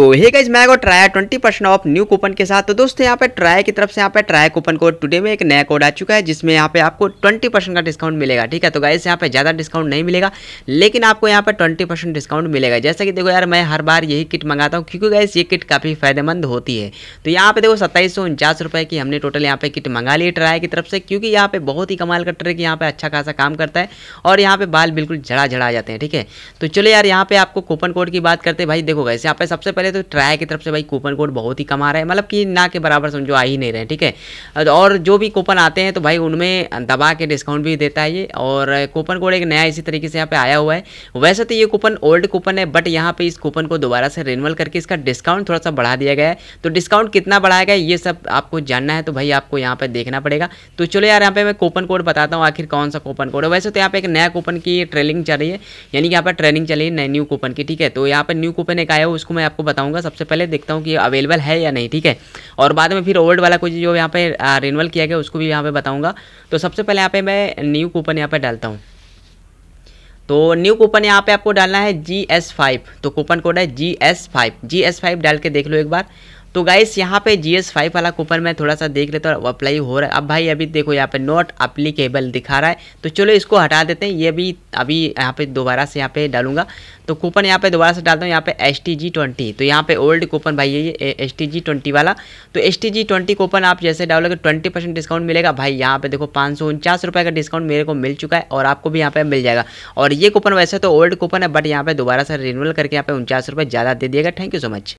तो hey guys मैं ट्राया twenty percent off new coupon के साथ तो दोस्तों यहाँ पे ट्राई की तरफ से यहाँ पे ट्राई कूपन कोड टुडे में एक नया कोड आ चुका है जिसमें यहाँ पे आपको ट्वेंटी परसेंट का डिस्काउंट मिलेगा ठीक है तो गाइज यहाँ पे ज़्यादा डिस्काउंट नहीं मिलेगा लेकिन आपको यहाँ पे ट्वेंटी परसेंट डिस्काउंट मिलेगा जैसा कि देखो यार मैं हर बार यही किट मंगाता हूँ क्योंकि गाइज ये किट काफ़ी फायदेमंद होती है तो यहाँ पे देखो सत्ताईस सौ उनचास की हमने टोटल यहाँ पे किट मंगा ली ट्राई की तरफ से क्योंकि यहाँ पे बहुत ही कमाल का ट्रिक यहाँ पे अच्छा खासा काम करता है और यहाँ पे बाल बिल्कुल झड़ा झड़ा आ जाते हैं ठीक है तो चलो यार यहाँ पे आपको कूपन कोड की बात करते भाई देखो गाइस यहाँ पे सबसे पहले करें तो ट्राई की तरफ से भाई कूपन कोड बहुत ही कम आ रहा है मतलब कि ना के बराबर समझो आ ही नहीं रहे ठीक है और जो भी कूपन आते हैं तो भाई उनमें दबा के डिस्काउंट भी देता है ये और कूपन कोड एक नया इसी तरीके से यहाँ पे आया हुआ है वैसे तो ये कूपन ओल्ड कूपन है बट यहाँ पर इस कूपन को दोबारा से रिनवल करके इसका डिस्काउंट थोड़ा सा बढ़ा दिया गया है तो डिस्काउंट कितना बढ़ाया गया ये सब आपको जानना है तो भाई आपको यहाँ पर देखना पड़ेगा तो चलो यार यहाँ पर मैं कूपन कोड बताता हूँ आखिर कौन सा कूपन कोड है वैसे तो यहाँ पर एक नया कूपन की ट्रेलिंग चल रही है यानी कि यहाँ पर ट्रेनिंग चल रही है न्यू कूपन की ठीक है तो यहाँ पर न्यू कूपन एक आया हो उसको मैं आपको बताऊँगा सबसे पहले देखता हूँ कि अवेलेबल है या नहीं ठीक है और बाद में फिर ओल्ड वाला कुछ जो यहाँ पे रिनवल किया गया उसको भी यहाँ पे बताऊँगा तो सबसे पहले यहाँ पे मैं न्यू कूपन यहाँ पे डालता हूँ तो न्यू कूपन यहाँ पे आपको डालना है जी एस फाइव तो कूपन कोड है G S five G S five डाल के देख लो एक बार तो गाइस यहाँ पे जी एस फाइव वाला कूपन मैं थोड़ा सा देख लेता हूँ अप्लाई हो रहा है अब भाई अभी देखो यहाँ पे नॉट अप्लीकेबल दिखा रहा है तो चलो इसको हटा देते हैं ये भी अभी यहाँ पे दोबारा से यहाँ पे डालूंगा तो कूपन यहाँ पे दोबारा से डालता हूँ यहाँ पे एस टी जी ट्वेंटी तो यहाँ पे ओल्ड कूपन भाई ये एस टी जी ट्वेंटी वाला तो S T G twenty coupon आप जैसे डालोगे ट्वेंटी परसेंट डिस्काउंट मिलेगा भाई यहाँ पे देखो पाँच सौ उनचास रुपये का डिस्काउंट मेरे को मिल चुका है और आपको भी यहाँ पे मिल जाएगा और ये कूपन वैसे तो ओल्ड कूपन है बट यहाँ पे दोबारा से रिन्यूअल करके यहाँ पे उनचास रुपये ज़्यादा दे दिएगा थैंक यू सो मच